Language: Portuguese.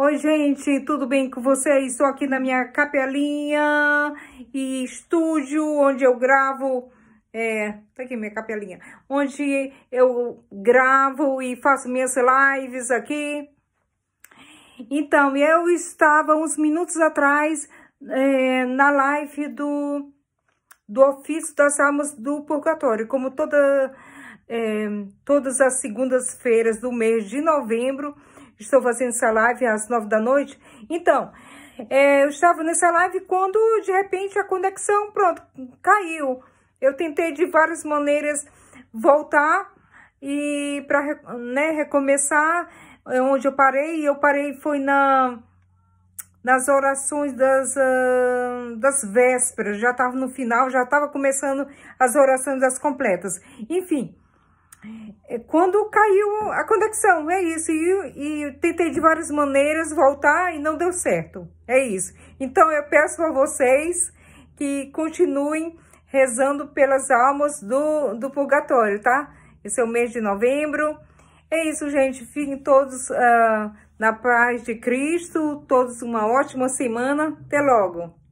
Oi, gente, tudo bem com vocês? Estou aqui na minha capelinha e estúdio, onde eu gravo... É, tá aqui minha capelinha. Onde eu gravo e faço minhas lives aqui. Então, eu estava uns minutos atrás é, na live do, do ofício das almas do purgatório. Como toda, é, todas as segundas-feiras do mês de novembro Estou fazendo essa live às nove da noite. Então, é, eu estava nessa live quando, de repente, a conexão, pronto, caiu. Eu tentei de várias maneiras voltar e para né, recomeçar é, onde eu parei. Eu parei foi na nas orações das, uh, das vésperas, já estava no final, já estava começando as orações das completas. Enfim, é quando caiu a conexão, é isso. E, e tentei de várias maneiras voltar e não deu certo. É isso. Então eu peço a vocês que continuem rezando pelas almas do, do purgatório, tá? Esse é o mês de novembro. É isso, gente. Fiquem todos uh, na paz de Cristo. Todos uma ótima semana. Até logo.